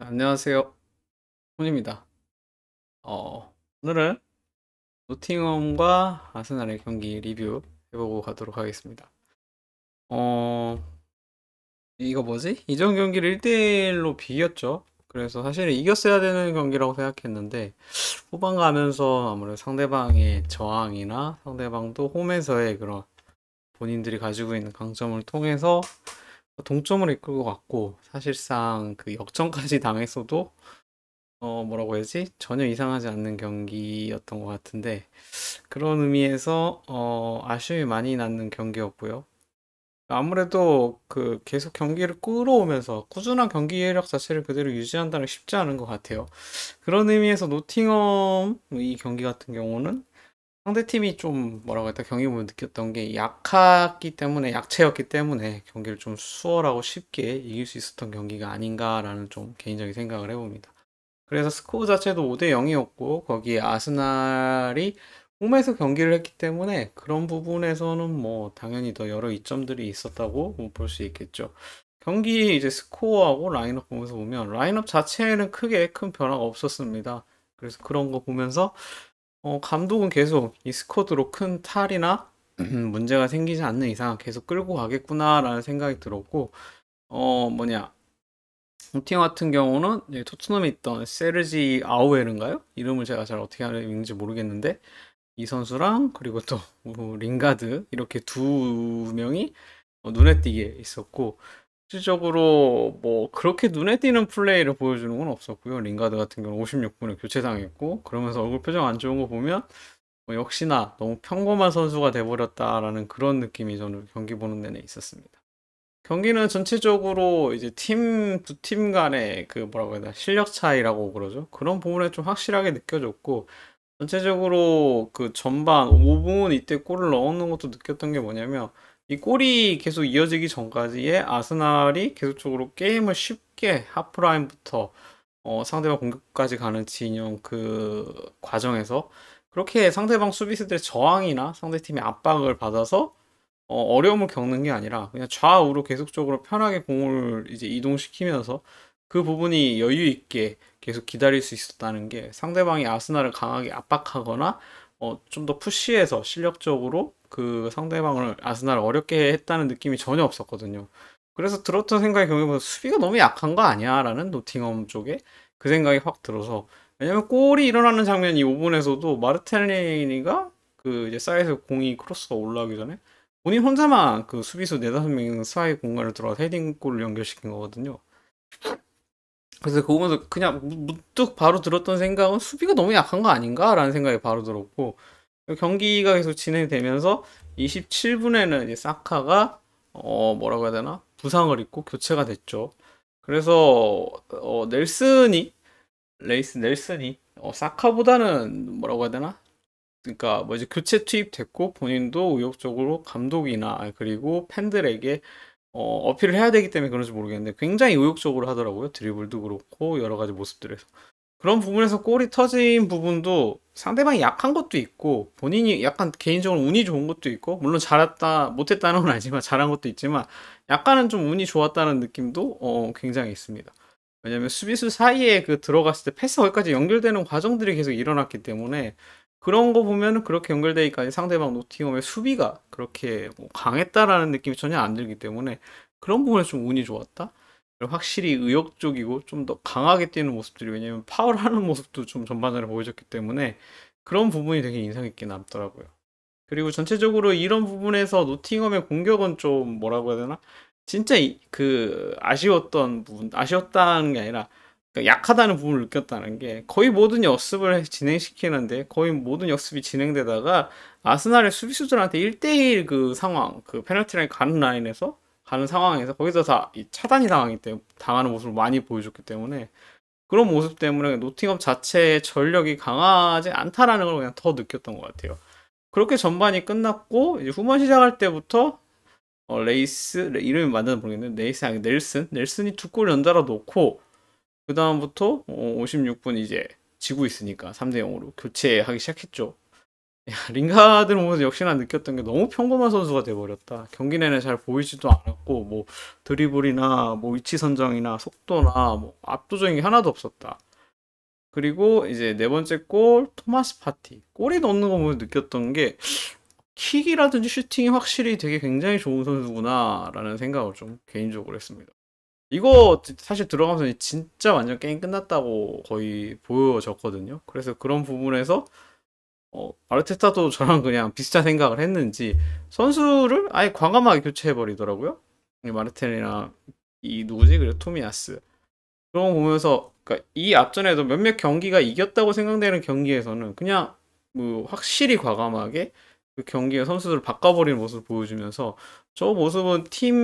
안녕하세요. 손입니다. 어, 오늘은 노팅엄과 아스날의 경기 리뷰 해보고 가도록 하겠습니다. 어, 이거 뭐지? 이전 경기를 1대1로 비겼죠? 그래서 사실 이겼어야 되는 경기라고 생각했는데 후반 가면서 아무래도 상대방의 저항이나 상대방도 홈에서의 그런 본인들이 가지고 있는 강점을 통해서 동점을 이끌고 갔고 사실상 그 역전까지 당했어도 어 뭐라고 해야지 전혀 이상하지 않는 경기였던 것 같은데 그런 의미에서 어 아쉬움이 많이 남는 경기였고요. 아무래도 그 계속 경기를 끌어오면서 꾸준한 경기력 자체를 그대로 유지한다는 쉽지 않은 것 같아요. 그런 의미에서 노팅엄 이 경기 같은 경우는 상대팀이 좀 뭐라고 했다 경기 보면 느꼈던 게 약하기 때문에 약체였기 때문에 경기를 좀 수월하고 쉽게 이길 수 있었던 경기가 아닌가라는 좀 개인적인 생각을 해봅니다. 그래서 스코어 자체도 5대 0이었고 거기에 아스날이 홈에서 경기를 했기 때문에 그런 부분에서는 뭐 당연히 더 여러 이점들이 있었다고 볼 수 있겠죠. 경기 이제 스코어하고 라인업 보면서 보면 라인업 자체에는 크게 큰 변화가 없었습니다. 그래서 그런 거 보면서 어, 감독은 계속 이 스쿼드로 큰 탈이나 음. 음, 문제가 생기지 않는 이상 계속 끌고 가겠구나라는 생각이 들었고 어 뭐냐 우팅 같은 경우는 예, 토트넘에 있던 세르지 아우에인가요 이름을 제가 잘 어떻게 하는지 모르겠는데 이 선수랑 그리고 또 뭐 링가드 이렇게 두 명이 어, 눈에 띄게 있었고 실질적으로 뭐 그렇게 눈에 띄는 플레이를 보여주는 건 없었고요. 링가드 같은 경우는 56분에 교체당했고 그러면서 얼굴 표정 안 좋은 거 보면 뭐 역시나 너무 평범한 선수가 돼버렸다라는 그런 느낌이 저는 경기 보는 내내 있었습니다. 경기는 전체적으로 이제 팀 두 팀 간의 그 뭐라고 해야 되나 실력 차이라고 그러죠. 그런 부분에 좀 확실하게 느껴졌고 전체적으로 그 전반 5분 이때 골을 넣는 것도 느꼈던 게 뭐냐면 이 골이 계속 이어지기 전까지의 아스날이 계속적으로 게임을 쉽게 하프라인부터 어, 상대방 공격까지 가는 진영 그 과정에서 그렇게 상대방 수비수들의 저항이나 상대팀의 압박을 받아서 어, 려움을 겪는 게 아니라 그냥 좌우로 계속적으로 편하게 공을 이제 이동시키면서 그 부분이 여유 있게 계속 기다릴 수 있었다는 게 상대방이 아스날을 강하게 압박하거나 어, 좀 더 푸시해서 실력적으로 그 상대방을 아스날 어렵게 했다는 느낌이 전혀 없었거든요. 그래서 들었던 생각이 경우에 뭐 수비가 너무 약한 거 아니야? 라는 노팅엄 쪽에 그 생각이 확 들어서 왜냐면 골이 일어나는 장면이 5분에서도 마르텔리니가 그 이제 사이에서 공이 크로스가 올라오기 전에 본인 혼자만 그 수비수 네다섯 명 사이 공간을 들어가서 헤딩골을 연결시킨 거거든요. 그래서 그거 보면서 그냥 무뚝 바로 들었던 생각은 수비가 너무 약한 거 아닌가라는 생각이 바로 들었고 경기가 계속 진행되면서 27분에는 이제 사카가 어 뭐라고 해야 되나 부상을 입고 교체가 됐죠. 그래서 어 넬슨이 레이스 넬슨이 어 사카보다는 뭐라고 해야 되나 그러니까 뭐 이제 교체 투입됐고 본인도 의욕적으로 감독이나 그리고 팬들에게 어, 필을 해야 되기 때문에 그런지 모르겠는데 굉장히 의욕적으로 하더라고요. 드리블도 그렇고 여러 가지 모습들에서. 그런 부분에서 골이 터진 부분도 상대방이 약한 것도 있고 본인이 약간 개인적으로 운이 좋은 것도 있고 물론 잘했다 못했다는 건 아니지만 잘한 것도 있지만 약간은 좀 운이 좋았다는 느낌도 어, 굉장히 있습니다. 왜냐하면 수비수 사이에 그 들어갔을 때 패스 거기까지 연결되는 과정들이 계속 일어났기 때문에 그런 거보면 그렇게 연결되니까 상대방 노팅엄의 수비가 그렇게 뭐 강했다라는 느낌이 전혀 안 들기 때문에 그런 부분에서 좀 운이 좋았다. 확실히 의욕적이고 좀 더 강하게 뛰는 모습들이 왜냐면 파울하는 모습도 좀 전반전에 보여줬기 때문에 그런 부분이 되게 인상 깊게 남더라고요. 그리고 전체적으로 이런 부분에서 노팅엄의 공격은 좀 뭐라고 해야 되나? 진짜 그 아쉬웠던 부분, 아쉬웠다는 게 아니라 그러니까 약하다는 부분을 느꼈다는 게 거의 모든 역습을 진행시키는데 거의 모든 역습이 진행되다가 아스날의 수비수들한테 1대1 그 상황, 그 페널티라인 가는 라인에서 가는 상황에서 거기서 다 차단이 당하기 때문에 당하는 모습을 많이 보여줬기 때문에 그런 모습 때문에 노팅엄 자체의 전력이 강하지 않다라는 걸 그냥 더 느꼈던 것 같아요. 그렇게 전반이 끝났고 이제 후반 시작할 때부터 어, 레이스 이름이 맞는지 모르겠는데 레이스 아니 넬슨 넬슨이 두 골 연달아 놓고 그 다음부터 56분 어, 이제 지고 있으니까 3대 0으로 교체하기 시작했죠. 야, 링가드를 보면서 역시나 느꼈던 게 너무 평범한 선수가 돼버렸다. 경기 내내 잘 보이지도 않았고 뭐 드리블이나 뭐 위치 선정이나 속도나 뭐 압도적인 게 하나도 없었다. 그리고 이제 네 번째 골 토마스 파티 골이 넣는 거 보면서 느꼈던 게 킥이라든지 슈팅이 확실히 되게 굉장히 좋은 선수구나라는 생각을 좀 개인적으로 했습니다. 이거 사실 들어가면서 진짜 완전 게임 끝났다고 거의 보여졌거든요. 그래서 그런 부분에서 어, 아르테타도 저랑 그냥 비슷한 생각을 했는지 선수를 아예 과감하게 교체해버리더라고요. 마르텔이랑이 누구지? 그래 토미아스. 그런 거 보면서 그러니까 이 앞전에도 몇몇 경기가 이겼다고 생각되는 경기에서는 그냥 뭐 확실히 과감하게 그 경기의 선수들을 바꿔버리는 모습을 보여주면서 저 모습은 팀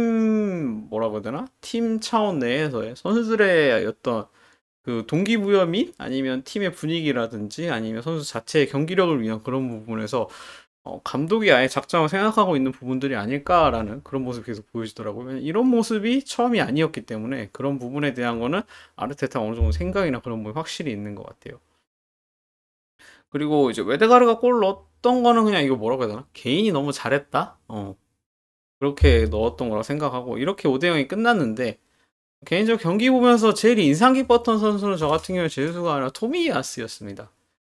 뭐라고 해야 되나? 팀 차원 내에서의 선수들의 어떤 그 동기부여 및 아니면 팀의 분위기라든지 아니면 선수 자체의 경기력을 위한 그런 부분에서 어, 감독이 아예 작정을 생각하고 있는 부분들이 아닐까라는 그런 모습이 계속 보여지더라고요. 이런 모습이 처음이 아니었기 때문에 그런 부분에 대한 거는 아르테타 어느 정도 생각이나 그런 부분이 확실히 있는 것 같아요. 그리고 이제 웨데가르가 골 넣었던 거는 그냥 이거 뭐라고 해야 되나? 개인이 너무 잘했다? 어, 그렇게 넣었던 거라 생각하고 이렇게 5대0이 끝났는데 개인적으로 경기 보면서 제일 인상 깊었던 선수는 저 같은 경우에 제주수가 아니라 토미야스였습니다.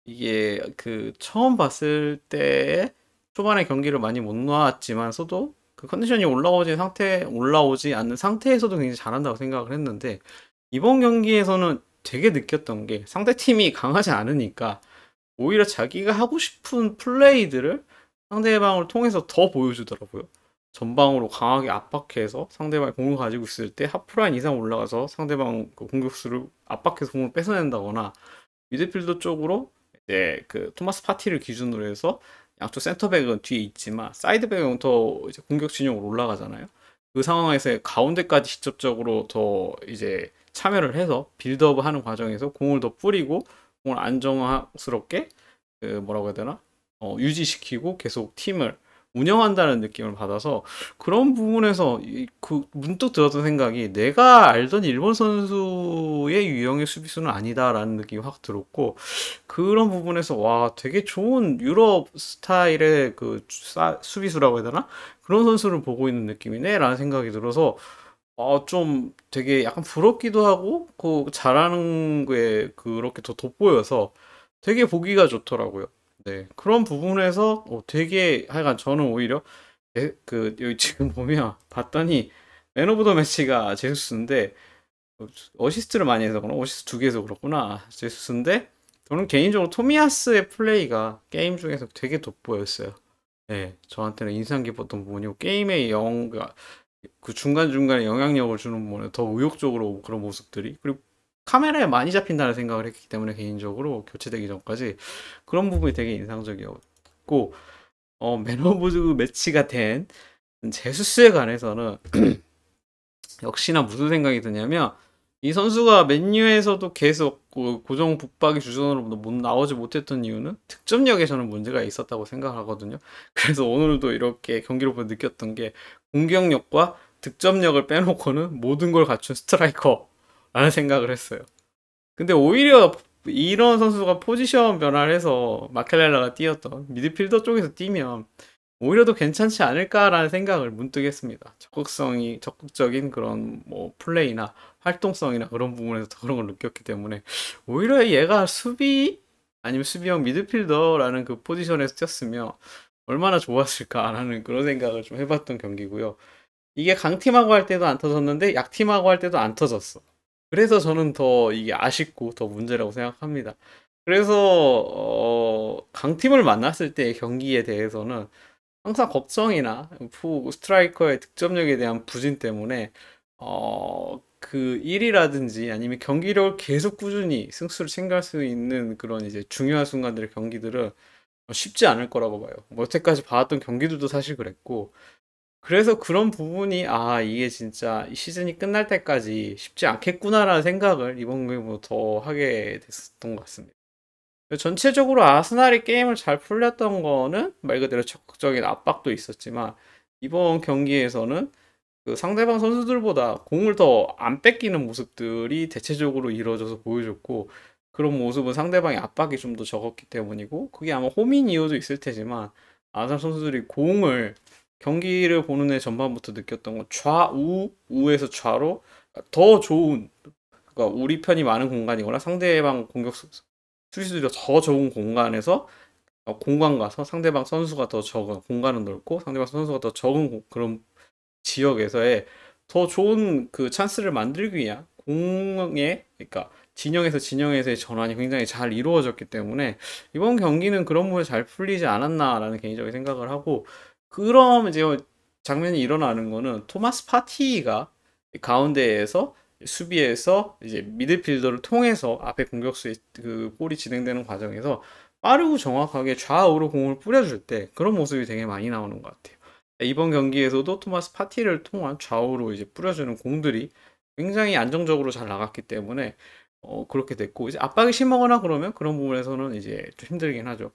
이게 그 처음 봤을 때 초반에 경기를 많이 못 놓았지만서도 그 컨디션이 올라오지 상태 올라오지 않는 상태에서도 굉장히 잘한다고 생각을 했는데 이번 경기에서는 되게 느꼈던 게 상대팀이 강하지 않으니까 오히려 자기가 하고 싶은 플레이들을 상대방을 통해서 더 보여주더라고요. 전방으로 강하게 압박해서 상대방이 공을 가지고 있을 때 하프라인 이상 올라가서 상대방 그 공격수를 압박해서 공을 뺏어낸다거나 미드필더 쪽으로 이제 그 토마스 파티를 기준으로 해서 양쪽 센터백은 뒤에 있지만 사이드백은 더 이제 공격 진영으로 올라가잖아요. 그 상황에서 가운데까지 직접적으로 더 이제 참여를 해서 빌드업하는 을 과정에서 공을 더 뿌리고 공을 안정화스럽게 그 뭐라고 해야 되나 어, 유지시키고 계속 팀을 운영한다는 느낌을 받아서 그런 부분에서 그 문득 들었던 생각이 내가 알던 일본 선수의 유형의 수비수는 아니다라는 느낌이 확 들었고 그런 부분에서 와 되게 좋은 유럽 스타일의 그 수비수라고 해야 되나 그런 선수를 보고 있는 느낌이네라는 생각이 들어서 어, 좀 되게 약간 부럽기도 하고 그 잘하는 게 그렇게 더 돋보여서 되게 보기가 좋더라고요. 네, 그런 부분에서 어, 되게 하여간 저는 오히려 에, 예, 그 여기 지금 보면 봤더니 매너보더 매치가 제수스인데 어, 어시스트를 많이 해서 그런 어시스트 두 개에서 그렇구나 제수스인데 저는 개인적으로 토미아스의 플레이가 게임 중에서 되게 돋보였어요. 네, 저한테는 인상 깊었던 부분이고 게임의 영그 그러니까 중간 중간에 영향력을 주는 부분에 더 의욕적으로 그런 모습들이 그리고 카메라에 많이 잡힌다는 생각을 했기 때문에 개인적으로 교체되기 전까지 그런 부분이 되게 인상적이었고 어, 너오드 매치가 된 제수스에 관해서는 역시나 무슨 생각이 드냐면 이 선수가 맨유에서도 계속 고정 붙박이 주전으로 못 나오지 못했던 이유는 득점력에 서는 문제가 있었다고 생각하거든요. 그래서 오늘도 이렇게 경기를 보고 느꼈던 게 공격력과 득점력을 빼놓고는 모든 걸 갖춘 스트라이커 라는 생각을 했어요. 근데 오히려 이런 선수가 포지션 변화를 해서 마켈렐라가 뛰었던 미드필더 쪽에서 뛰면 오히려 더 괜찮지 않을까라는 생각을 문득 했습니다. 적극성이 적극적인 그런 뭐 플레이나 활동성이나 그런 부분에서 더 그런 걸 느꼈기 때문에 오히려 얘가 수비 아니면 수비형 미드필더라는 그 포지션에서 뛰었으면 얼마나 좋았을까라는 그런 생각을 좀 해봤던 경기고요. 이게 강팀하고 할 때도 안 터졌는데 약팀하고 할 때도 안 터졌어. 그래서 저는 더 이게 아쉽고 더 문제라고 생각합니다. 그래서 어, 강팀을 만났을 때의 경기에 대해서는 항상 걱정이나 푸 스트라이커의 득점력에 대한 부진 때문에 어, 그 일이라든지 아니면 경기력을 계속 꾸준히 승수를 챙길 수 있는 그런 이제 중요한 순간들의 경기들은 어, 쉽지 않을 거라고 봐요. 뭐 여태까지 봐왔던 경기들도 사실 그랬고 그래서 그런 부분이 아 이게 진짜 시즌이 끝날 때까지 쉽지 않겠구나라는 생각을 이번 경기부터 하게 됐었던 것 같습니다. 전체적으로 아스날이 게임을 잘 풀렸던 거는 말 그대로 적극적인 압박도 있었지만 이번 경기에서는 그 상대방 선수들보다 공을 더 안 뺏기는 모습들이 대체적으로 이루어져서 보여줬고 그런 모습은 상대방의 압박이 좀 더 적었기 때문이고 그게 아마 호민 이유도 있을 테지만 아스날 선수들이 공을 경기를 보는 애 전반부터 느꼈던 건 좌우 우에서 좌로 더 좋은 그러니까 우리 편이 많은 공간이거나 상대방 공격 수비수들이 더 좋은 공간에서 공간 가서 상대방 선수가 더 적은 공간은 넓고 상대방 선수가 더 적은 그런 지역에서의 더 좋은 그 찬스를 만들기 위한 공의 그러니까 진영에서 진영에서의 전환이 굉장히 잘 이루어졌기 때문에 이번 경기는 그런 부분에 잘 풀리지 않았나라는 개인적인 생각을 하고 그럼 이제 장면이 일어나는 거는 토마스 파티가 가운데에서 수비에서 이제 미드필더를 통해서 앞에 공격수의 그 골이 진행되는 과정에서 빠르고 정확하게 좌우로 공을 뿌려줄 때 그런 모습이 되게 많이 나오는 것 같아요. 이번 경기에서도 토마스 파티를 통한 좌우로 이제 뿌려주는 공들이 굉장히 안정적으로 잘 나갔기 때문에 어, 그렇게 됐고 이제 압박이 심하거나 그러면 그런 부분에서는 이제 좀 힘들긴 하죠.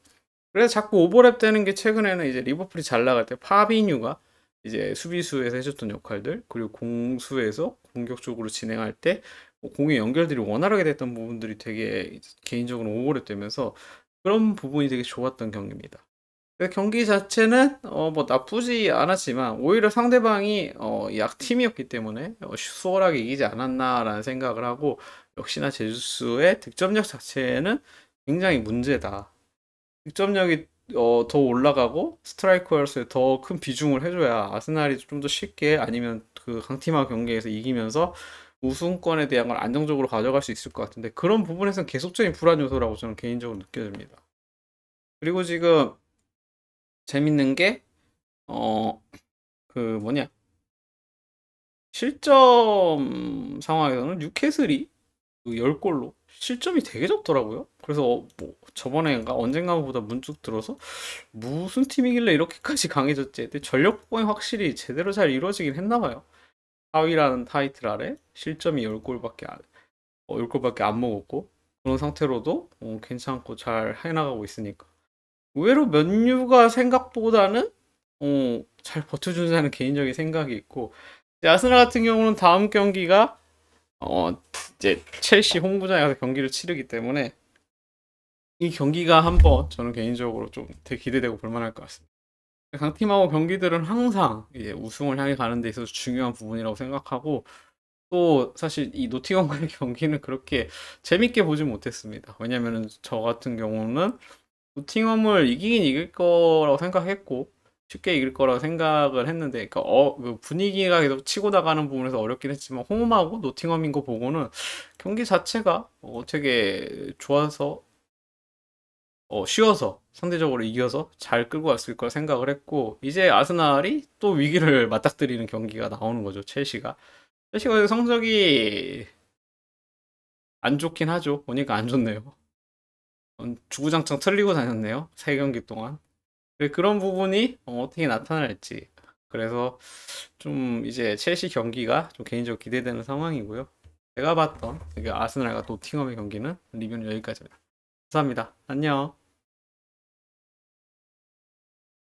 그래서 자꾸 오버랩 되는 게 최근에는 이제 리버풀이 잘 나갈 때 파비뉴가 이제 수비수에서 해줬던 역할들 그리고 공수에서 공격적으로 진행할 때 뭐 공의 연결들이 원활하게 됐던 부분들이 되게 개인적으로 오버랩 되면서 그런 부분이 되게 좋았던 경기입니다. 경기 자체는 어 뭐 나쁘지 않았지만 오히려 상대방이 어 약팀이었기 때문에 어, 수월하게 이기지 않았나라는 생각을 하고 역시나 제주수의 득점력 자체는 굉장히 문제다. 득점력이 어, 더 올라가고 스트라이크스에더 큰 비중을 해줘야 아스날이 좀 더 쉽게 아니면 그 강팀화 경기에서 이기면서 우승권에 대한 걸 안정적으로 가져갈 수 있을 것 같은데 그런 부분에서는 계속적인 불안 요소라고 저는 개인적으로 느껴집니다. 그리고 지금 재밌는 게 어 그 뭐냐 실점 상황에서는 뉴캐슬이 그 10골로 실점이 되게 적더라고요. 그래서 어, 뭐 저번에인가 언젠가보다 문득 들어서 무슨 팀이길래 이렇게까지 강해졌지 했더니 전력 보강이 확실히 제대로 잘 이루어지긴 했나봐요. 4위라는 타이틀 아래 실점이 10골밖에 안, 어, 10골밖에 안 먹었고 그런 상태로도 어, 괜찮고 잘 해나가고 있으니까 의외로 면류가 생각보다는 어, 잘 버텨준다는 개인적인 생각이 있고 아스날 같은 경우는 다음 경기가 어, 이제 첼시 홈구장에 가서 경기를 치르기 때문에 이 경기가 한번 저는 개인적으로 좀 되게 기대되고 볼만할 것 같습니다. 강팀하고 경기들은 항상 이제 우승을 향해 가는 데 있어서 중요한 부분이라고 생각하고 또 사실 이 노팅엄과의 경기는 그렇게 재밌게 보지 못했습니다. 왜냐면은 저 같은 경우는 노팅엄을 이기긴 이길 거라고 생각했고 쉽게 이길 거라고 생각을 했는데 그러니까 어, 그 분위기가 계속 치고 나가는 부분에서 어렵긴 했지만 홈하고 노팅엄인 거 보고는 경기 자체가 어, 되게 좋아서 어, 쉬워서 상대적으로 이겨서 잘 끌고 왔을 거라 생각을 했고 이제 아스날이 또 위기를 맞닥뜨리는 경기가 나오는 거죠 첼시가 첼시가 성적이 안 좋긴 하죠 보니까 안 좋네요 음, 주구장창 틀리고 다녔네요 세 경기 동안 그런 부분이 어, 어떻게 나타날지 그래서 좀 이제 첼시 경기가 좀 개인적으로 기대되는 상황이고요. 제가 봤던 그 아스날과 노팅엄의 경기는 리뷰는 여기까지입니다. 감사합니다. 안녕.